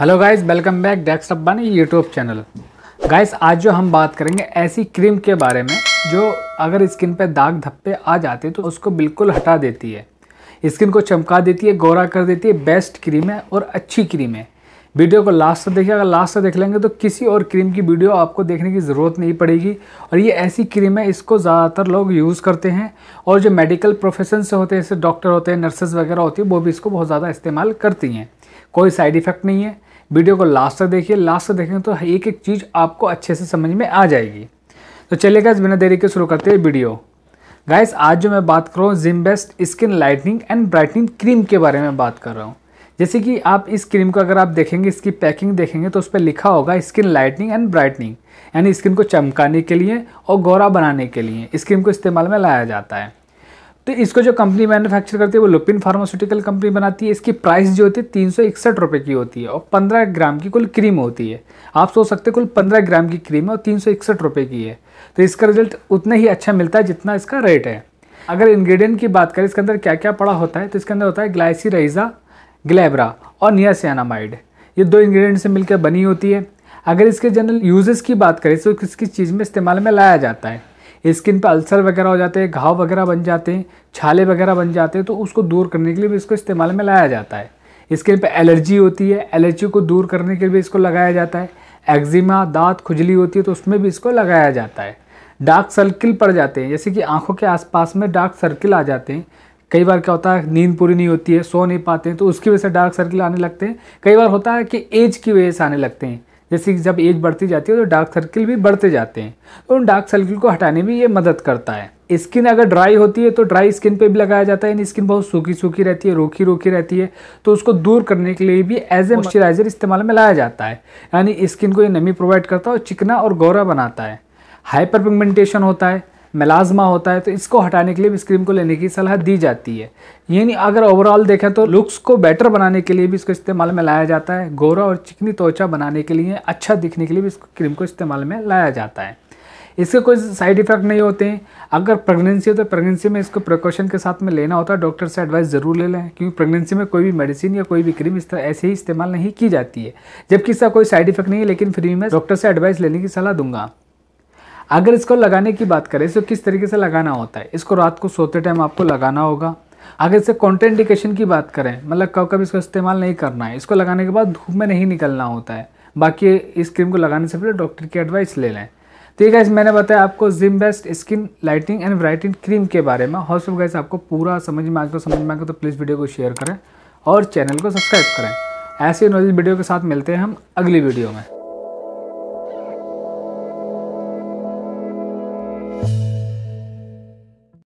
hello guys welcome back desktop बानी YouTube channel guys आज जो हम बात करेंगे ऐसी क्रीम के बारे में जो अगर स्किन पे दाग धब्बे आ जाते हैं तो उसको बिल्कुल हटा देती है स्किन को चमका देती है गोरा कर देती है बेस्ट क्रीम है और अच्छी क्रीम है वीडियो को लास्ट तक देखिए अगर लास्ट तक देख लेंगे तो किसी और क्रीम की वीडियो आपको देखने की ज़रूरत नहीं पड़ेगी और ये ऐसी क्रीम है इसको ज़्यादातर लोग यूज़ करते हैं और जो मेडिकल प्रोफेशन से होते हैं जैसे डॉक्टर होते हैं नर्सेज वगैरह होती है वो भी इसको बहुत ज़्यादा इस्तेमाल करती हैं कोई साइड इफ़ेक्ट नहीं है वीडियो को लास्ट तक देखिए लास्ट तक देखेंगे तो एक एक चीज़ आपको अच्छे से समझ में आ जाएगी तो चलिए गाइस बिना देरी के शुरू करते हैं वीडियो गाइस आज जो मैं बात कर रहा हूँ जिमबेस्ट skin lightening and brightening cream के बारे में बात कर रहा हूँ जैसे कि आप इस क्रीम को अगर आप देखेंगे इसकी पैकिंग देखेंगे तो उस पर लिखा होगा स्किन लाइटनिंग एंड ब्राइटनिंग यानी स्किन को चमकाने के लिए और गौरा बनाने के लिए इस क्रीम को इस्तेमाल में लाया जाता है तो इसको जो कंपनी मैन्युफैक्चर करती है वो लुपिन फार्मास्यूटिकल कंपनी बनाती है इसकी प्राइस जो होती है तीन सौ इकसठ रुपये की होती है और पंद्रह ग्राम की कुल क्रीम होती है आप सोच सकते हैं कुल पंद्रह ग्राम की क्रीम है और तीन सौ इकसठ रुपये की है तो इसका रिजल्ट उतना ही अच्छा मिलता है जितना इसका रेट है अगर इंग्रेडिएंट की बात करें इसके अंदर क्या क्या पड़ा होता है तो इसके अंदर होता है ग्लाइसी रईजा ग्लेबरा और नियासियानामाइड ये दो इंग्रेडिएंट से मिलकर बनी होती है अगर इसके जनरल यूजेस की बात करें तो किस किस चीज़ में इस्तेमाल में लाया जाता है स्किन पर अल्सर वगैरह हो जाते हैं घाव वगैरह बन जाते हैं छाले वगैरह बन जाते हैं तो उसको दूर करने के लिए भी इसको इस्तेमाल में लाया जाता है स्किन पर एलर्जी होती है एलर्जी को दूर करने के लिए भी इसको लगाया जाता है एक्जिमा दांत खुजली होती है तो उसमें भी इसको लगाया जाता है डार्क सर्किल पड़ जाते हैं जैसे कि आंखों के आसपास में डार्क सर्किल आ जाते हैं कई बार क्या होता है नींद पूरी नहीं होती है सो नहीं पाते हैं तो उसकी वजह से डार्क सर्किल आने लगते हैं कई बार होता है कि एज की वजह से आने लगते हैं जैसे कि जब एज बढ़ती जाती है तो डार्क सर्किल भी बढ़ते जाते हैं तो उन डार्क सर्किल को हटाने में ये मदद करता है स्किन अगर ड्राई होती है तो ड्राई स्किन पे भी लगाया जाता है यानी स्किन बहुत सूखी सूखी रहती है रोखी रोखी रहती है तो उसको दूर करने के लिए भी एज ए मॉइस्चराइजर इस्तेमाल में लाया जाता है यानी स्किन को ये नमी प्रोवाइड करता है और चिकना और गौरा बनाता है हाइपर पिगमेंटेशन होता है मेलाजमा होता है तो इसको हटाने के लिए भी इस क्रीम को लेने की सलाह दी जाती है यानी अगर ओवरऑल देखें तो लुक्स को बेटर बनाने के लिए भी इसको इस्तेमाल में लाया जाता है गोरा और चिकनी त्वचा बनाने के लिए अच्छा दिखने के लिए भी इस क्रीम को इस्तेमाल में लाया जाता है इसके कोई साइड इफेक्ट नहीं होते हैं अगर प्रेगनेंसी हो तो प्रेगनेंसी में इसको प्रिकॉशन के साथ में लेना होता है डॉक्टर से एडवाइस ज़रूर ले लें क्योंकि प्रेगनेंसी में कोई भी मेडिसिन या कोई भी क्रीम इस तरह ऐसे ही इस्तेमाल नहीं की जाती है जबकि इसका कोई साइड इफेक्ट नहीं है लेकिन फ्री में डॉक्टर से एडवाइस लेने की सलाह दूंगा अगर इसको लगाने की बात करें तो किस तरीके से लगाना होता है इसको रात को सोते टाइम आपको लगाना होगा अगर इसे कॉन्ट्रेंडिकेशन की बात करें मतलब कब कब इसका इस्तेमाल नहीं करना है इसको लगाने के बाद धूप में नहीं निकलना होता है बाकी इस क्रीम को लगाने से पहले डॉक्टर की एडवाइस ले लें तो ये गैस मैंने बताया आपको जिम best skin lighting and brighting cream के बारे में हॉस्प गैस आपको पूरा समझ में आज को समझ में आगे तो प्लीज़ वीडियो को शेयर करें और चैनल को सब्सक्राइब करें ऐसे नॉलेज वीडियो के साथ मिलते हैं हम अगली वीडियो में